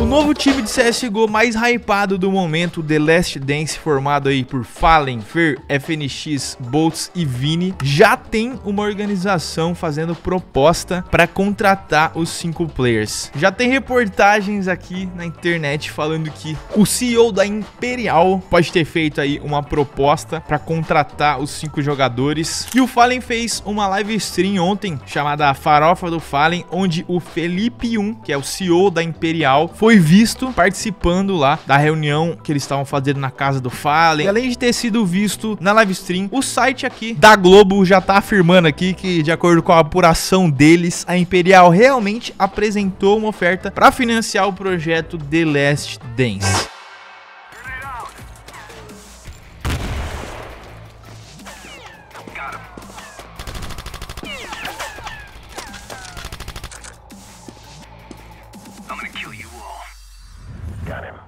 O novo time de CSGO mais hypado do momento, The Last Dance, formado aí por Fallen, Fer, FNX, Bolts e Vini, já tem uma organização fazendo proposta para contratar os cinco players. Já tem reportagens aqui na internet falando que o CEO da Imperial pode ter feito aí uma proposta para contratar os cinco jogadores. E o Fallen fez uma live stream ontem chamada Farofa do Fallen, onde o Felipe 1, que é o CEO da Imperial, foi foi visto participando lá da reunião que eles estavam fazendo na casa do Fallen. E além de ter sido visto na live stream, o site aqui da Globo já tá afirmando aqui que, de acordo com a apuração deles, a Imperial realmente apresentou uma oferta para financiar o projeto The Last Dance.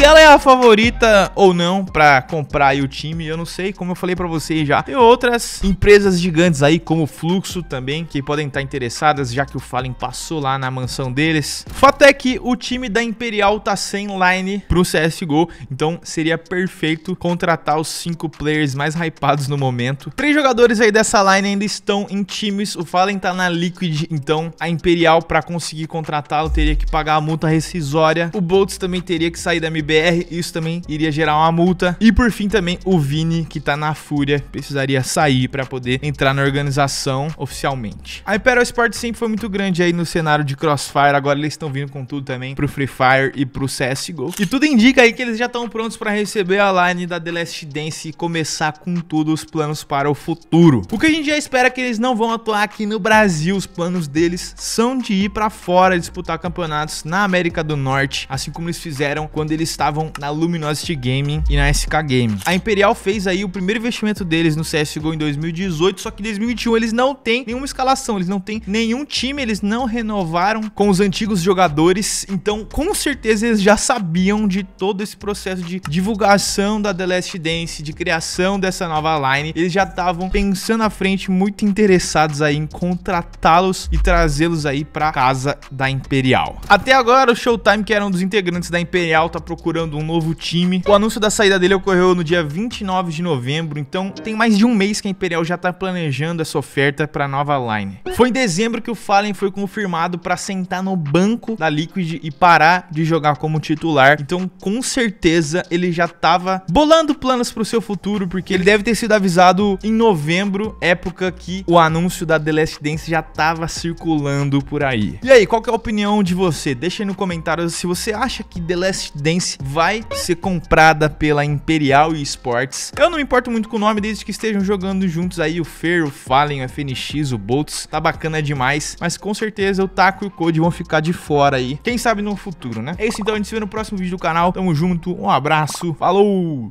se ela é a favorita ou não para comprar o time, eu não sei, como eu falei para vocês já. Tem outras empresas gigantes aí, como Fluxo também, que podem estar interessadas, já que o Fallen passou lá na mansão deles. O fato é que o time da Imperial tá sem line pro CSGO, então seria perfeito contratar os cinco players mais hypados no momento. Três jogadores aí dessa line ainda estão em times, o Fallen tá na Liquid, então a Imperial para conseguir contratá-lo teria que pagar a multa rescisória. O Boltz também teria que sair da MB isso também iria gerar uma multa. E por fim também o Vini, que tá na fúria, precisaria sair para poder entrar na organização oficialmente. A Imperial Sports sempre foi muito grande aí no cenário de Crossfire, agora eles estão vindo com tudo também pro Free Fire e pro CSGO. E tudo indica aí que eles já estão prontos para receber a line da The Last Dance e começar com tudo os planos para o futuro. O que a gente já espera é que eles não vão atuar aqui no Brasil, os planos deles são de ir para fora disputar campeonatos na América do Norte, assim como eles fizeram quando eles estavam na Luminosity Gaming e na SK Gaming. A Imperial fez aí o primeiro investimento deles no CSGO em 2018, só que em 2021 eles não têm nenhuma escalação, eles não têm nenhum time, eles não renovaram com os antigos jogadores, então com certeza eles já sabiam de todo esse processo de divulgação da The Last Dance, de criação dessa nova line, eles já estavam pensando à frente, muito interessados aí em contratá-los e trazê-los aí para casa da Imperial. Até agora o Showtime, que era um dos integrantes da Imperial, tá procurando procurando um novo time. O anúncio da saída dele ocorreu no dia 29 de novembro, então tem mais de um mês que a Imperial já tá planejando essa oferta pra nova line. Foi em dezembro que o Fallen foi confirmado pra sentar no banco da Liquid e parar de jogar como titular, então com certeza ele já tava bolando planos pro seu futuro, porque ele deve ter sido avisado em novembro, época que o anúncio da The Last Dance já tava circulando por aí. E aí, qual que é a opinião de você? Deixa aí no comentário se você acha que The Last Dance vai ser comprada pela Imperial Esports. Eu não me importo muito com o nome, desde que estejam jogando juntos aí o Fer, o Fallen, o FNX, o Boltz. Tá bacana demais, mas com certeza o Taco e o Code vão ficar de fora aí. Quem sabe no futuro, né? É isso então, a gente se vê no próximo vídeo do canal. Tamo junto, um abraço, falou!